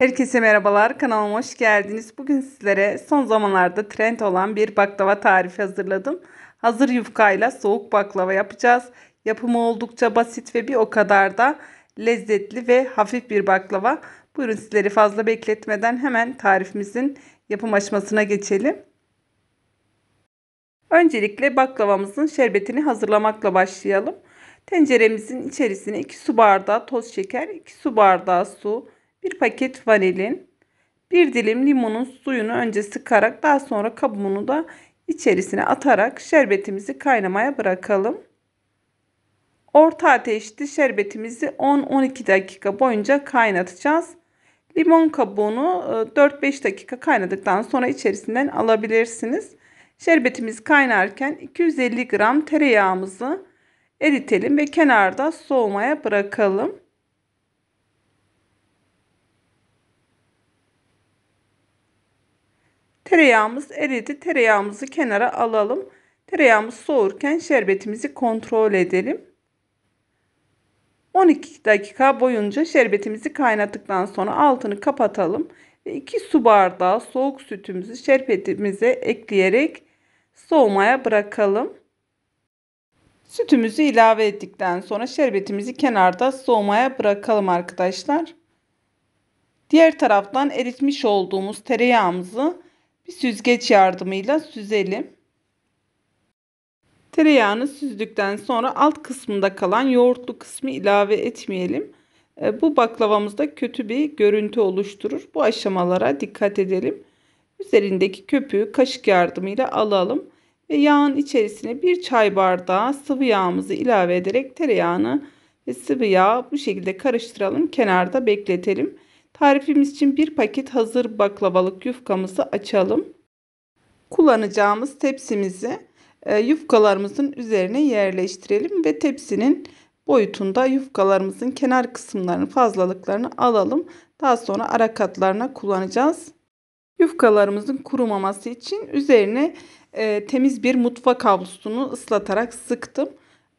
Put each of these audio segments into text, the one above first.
Herkese merhabalar kanalıma hoş geldiniz. Bugün sizlere son zamanlarda trend olan bir baklava tarifi hazırladım. Hazır yufkayla soğuk baklava yapacağız. Yapımı oldukça basit ve bir o kadar da lezzetli ve hafif bir baklava. Buyurun sizleri fazla bekletmeden hemen tarifimizin yapım aşamasına geçelim. Öncelikle baklavamızın şerbetini hazırlamakla başlayalım. Tenceremizin içerisine 2 su bardağı toz şeker, 2 su bardağı su, 1 paket vanilin, 1 dilim limonun suyunu önce sıkarak daha sonra kabuğunu da içerisine atarak şerbetimizi kaynamaya bırakalım. Orta ateşte şerbetimizi 10-12 dakika boyunca kaynatacağız. Limon kabuğunu 4-5 e, dakika kaynadıktan sonra içerisinden alabilirsiniz. Şerbetimiz kaynarken 250 gram tereyağımızı eritelim ve kenarda soğumaya bırakalım. Tereyağımız eridi. Tereyağımızı kenara alalım. Tereyağımız soğurken şerbetimizi kontrol edelim. 12 dakika boyunca şerbetimizi kaynattıktan sonra altını kapatalım. Ve 2 su bardağı soğuk sütümüzü şerbetimize ekleyerek soğumaya bırakalım. Sütümüzü ilave ettikten sonra şerbetimizi kenarda soğumaya bırakalım arkadaşlar. Diğer taraftan eritmiş olduğumuz tereyağımızı bir süzgeç yardımıyla süzelim. Tereyağını süzdükten sonra alt kısmında kalan yoğurtlu kısmı ilave etmeyelim. E, bu baklavamızda kötü bir görüntü oluşturur. Bu aşamalara dikkat edelim. Üzerindeki köpüğü kaşık yardımıyla alalım ve yağın içerisine bir çay bardağı sıvı yağımızı ilave ederek tereyağını ve sıvı yağı bu şekilde karıştıralım. Kenarda bekletelim. Tarifimiz için bir paket hazır baklavalık yufkamızı açalım. Kullanacağımız tepsimizi e, yufkalarımızın üzerine yerleştirelim ve tepsinin boyutunda yufkalarımızın kenar kısımlarını fazlalıklarını alalım. Daha sonra ara katlarına kullanacağız. Yufkalarımızın kurumaması için üzerine e, temiz bir mutfak havlusunu ıslatarak sıktım.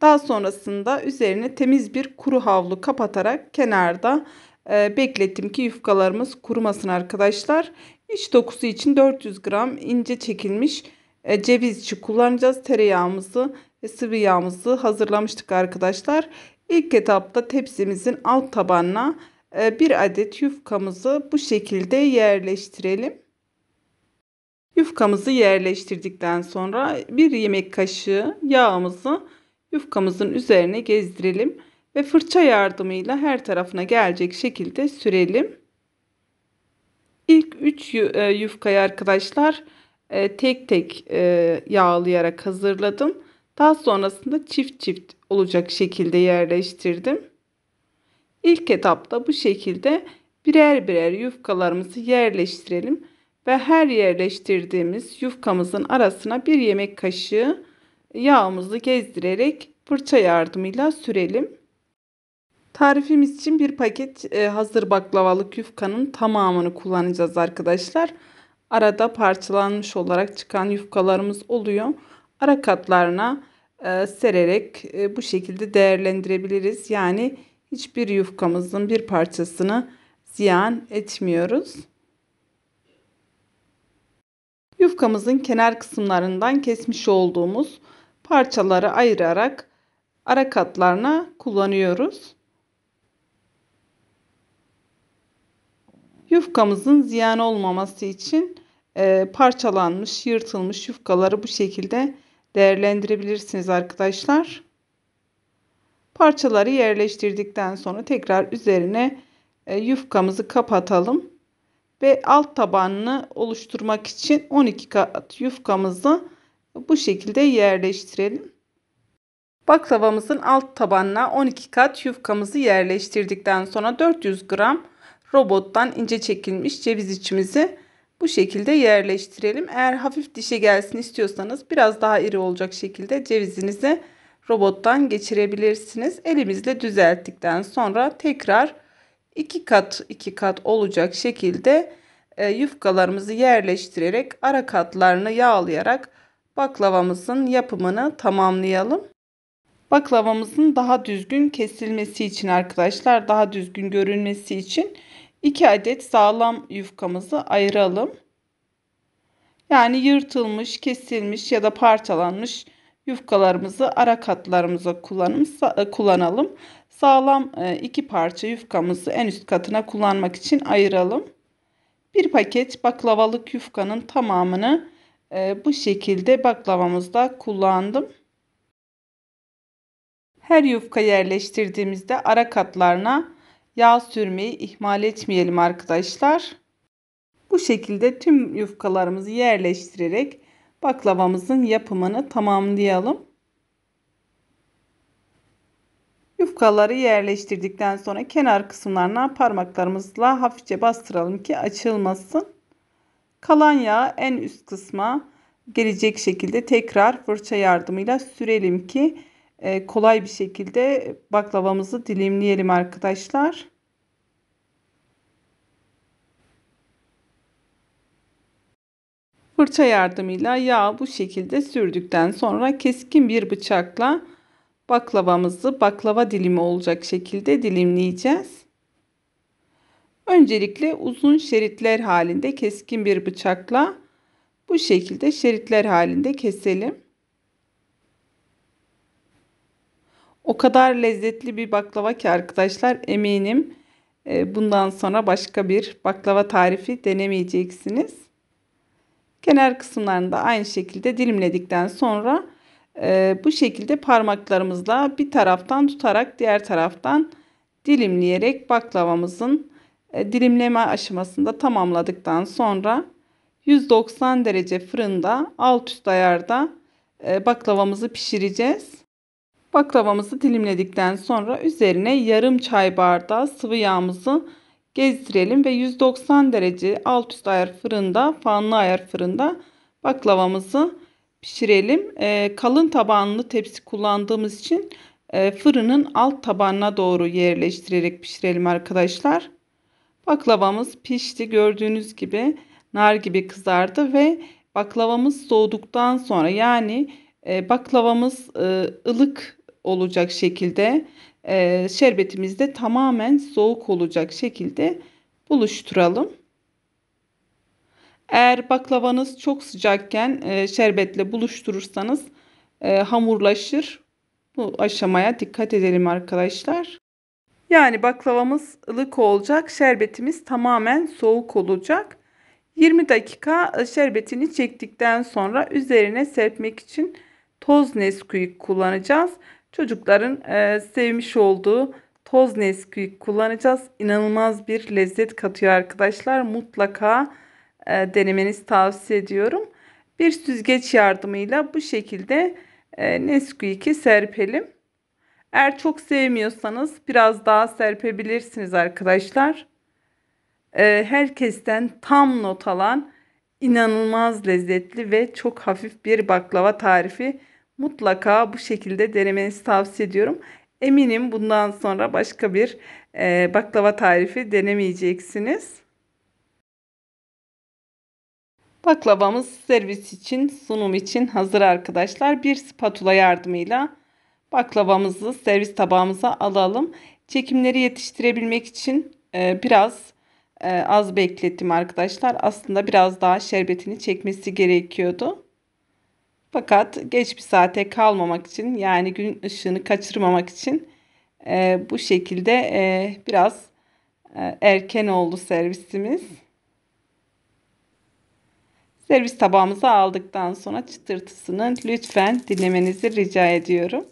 Daha sonrasında üzerine temiz bir kuru havlu kapatarak kenarda ee, beklettim ki yufkalarımız kurumasın arkadaşlar. İç dokusu için 400 gram ince çekilmiş e, ceviz cevizçi kullanacağız. Tereyağımızı ve sıvı yağımızı hazırlamıştık arkadaşlar. İlk etapta tepsimizin alt tabanına e, bir adet yufkamızı bu şekilde yerleştirelim. Yufkamızı yerleştirdikten sonra bir yemek kaşığı yağımızı yufkamızın üzerine gezdirelim ve fırça yardımıyla her tarafına gelecek şekilde sürelim. İlk 3 e, yufkayı arkadaşlar e, tek tek e, yağlayarak hazırladım. Daha sonrasında çift çift olacak şekilde yerleştirdim. İlk etapta bu şekilde birer birer yufkalarımızı yerleştirelim ve her yerleştirdiğimiz yufkamızın arasına bir yemek kaşığı yağımızı gezdirerek fırça yardımıyla sürelim. Tarifimiz için bir paket e, hazır baklavalı yufkanın tamamını kullanacağız arkadaşlar. Arada parçalanmış olarak çıkan yufkalarımız oluyor. Ara katlarına e, sererek e, bu şekilde değerlendirebiliriz. Yani hiçbir yufkamızın bir parçasını ziyan etmiyoruz. Yufkamızın kenar kısımlarından kesmiş olduğumuz parçaları ayırarak ara katlarına kullanıyoruz. Yufkamızın ziyan olmaması için e, parçalanmış, yırtılmış yufkaları bu şekilde değerlendirebilirsiniz arkadaşlar. Parçaları yerleştirdikten sonra tekrar üzerine e, yufkamızı kapatalım ve alt tabanını oluşturmak için 12 kat yufkamızı bu şekilde yerleştirelim. Baklavamızın alt tabanına 12 kat yufkamızı yerleştirdikten sonra 400 gram robottan ince çekilmiş ceviz içimizi bu şekilde yerleştirelim. Eğer hafif dişe gelsin istiyorsanız biraz daha iri olacak şekilde cevizinizi robottan geçirebilirsiniz. Elimizle düzelttikten sonra tekrar iki kat iki kat olacak şekilde e, yufkalarımızı yerleştirerek ara katlarını yağlayarak baklavamızın yapımını tamamlayalım. Baklavamızın daha düzgün kesilmesi için arkadaşlar daha düzgün görünmesi için 2 adet sağlam yufkamızı ayıralım. Yani yırtılmış, kesilmiş ya da parçalanmış yufkalarımızı ara katlarımıza e, kullanalım. Sağlam e, iki parça yufkamızı en üst katına kullanmak için ayıralım. Bir paket baklavalık yufkanın tamamını e, bu şekilde baklavamızda kullandım. Her yufka yerleştirdiğimizde ara katlarına yağ sürmeyi ihmal etmeyelim arkadaşlar. Bu şekilde tüm yufkalarımızı yerleştirerek baklavamızın yapımını tamamlayalım. Yufkaları yerleştirdikten sonra kenar kısımlarına parmaklarımızla hafifçe bastıralım ki açılmasın. Kalan yağı en üst kısma gelecek şekilde tekrar fırça yardımıyla sürelim ki ee, kolay bir şekilde baklavamızı dilimleyelim arkadaşlar. Fırça yardımıyla yağ bu şekilde sürdükten sonra keskin bir bıçakla baklavamızı baklava dilimi olacak şekilde dilimleyeceğiz. Öncelikle uzun şeritler halinde keskin bir bıçakla bu şekilde şeritler halinde keselim. O kadar lezzetli bir baklava ki arkadaşlar eminim e, bundan sonra başka bir baklava tarifi denemeyeceksiniz. Kenar kısımlarını da aynı şekilde dilimledikten sonra e, bu şekilde parmaklarımızla bir taraftan tutarak diğer taraftan dilimleyerek baklavamızın e, dilimleme aşamasında tamamladıktan sonra 190 derece fırında alt üst ayarda baklavamızı pişireceğiz. Baklavamızı dilimledikten sonra üzerine yarım çay bardağı sıvı yağımızı gezdirelim ve 190 derece alt üst ayar fırında, fanlı ayar fırında baklavamızı pişirelim. E, kalın tabanlı tepsi kullandığımız için e, fırının alt tabanına doğru yerleştirerek pişirelim arkadaşlar. Baklavamız pişti gördüğünüz gibi nar gibi kızardı ve baklavamız soğuduktan sonra yani e, baklavamız e, ılık olacak şekilde e, şerbetimiz de tamamen soğuk olacak şekilde buluşturalım. Eğer baklavanız çok sıcakken e, şerbetle buluşturursanız e, hamurlaşır. Bu aşamaya dikkat edelim arkadaşlar. Yani baklavamız ılık olacak, şerbetimiz tamamen soğuk olacak. 20 dakika e, şerbetini çektikten sonra üzerine serpmek için toz Nesquik kullanacağız. Çocukların e, sevmiş olduğu toz Nesquik kullanacağız. İnanılmaz bir lezzet katıyor arkadaşlar. Mutlaka e, denemenizi tavsiye ediyorum. Bir süzgeç yardımıyla bu şekilde e, Nesquik'i serpelim. Eğer çok sevmiyorsanız biraz daha serpebilirsiniz arkadaşlar. E, herkesten tam not alan inanılmaz lezzetli ve çok hafif bir baklava tarifi Mutlaka bu şekilde denemenizi tavsiye ediyorum. Eminim bundan sonra başka bir e, baklava tarifi denemeyeceksiniz. Baklavamız servis için, sunum için hazır arkadaşlar. Bir spatula yardımıyla baklavamızı servis tabağımıza alalım. Çekimleri yetiştirebilmek için e, biraz e, az beklettim arkadaşlar. Aslında biraz daha şerbetini çekmesi gerekiyordu. Fakat geç bir saate kalmamak için yani gün ışığını kaçırmamak için e, bu şekilde e, biraz e, erken oldu servisimiz. Servis tabağımıza aldıktan sonra çıtırtısını lütfen dinlemenizi rica ediyorum.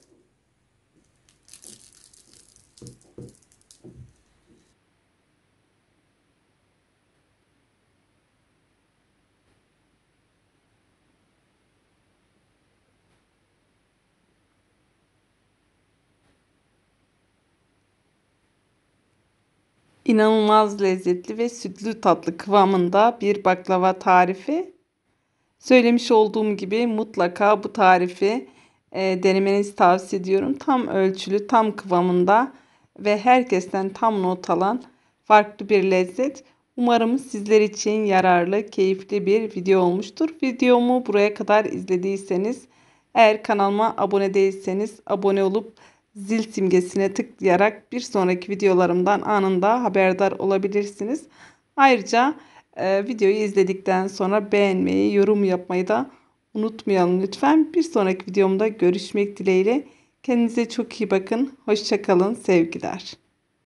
inanılmaz lezzetli ve sütlü tatlı kıvamında bir baklava tarifi. Söylemiş olduğum gibi mutlaka bu tarifi e, denemenizi tavsiye ediyorum. Tam ölçülü, tam kıvamında ve herkesten tam not alan farklı bir lezzet. Umarım sizler için yararlı, keyifli bir video olmuştur. Videomu buraya kadar izlediyseniz, eğer kanalıma abone değilseniz abone olup zil simgesine tıklayarak bir sonraki videolarımdan anında haberdar olabilirsiniz. Ayrıca e, videoyu izledikten sonra beğenmeyi, yorum yapmayı da unutmayalım lütfen. Bir sonraki videomda görüşmek dileğiyle. Kendinize çok iyi bakın. Hoşçakalın. Sevgiler.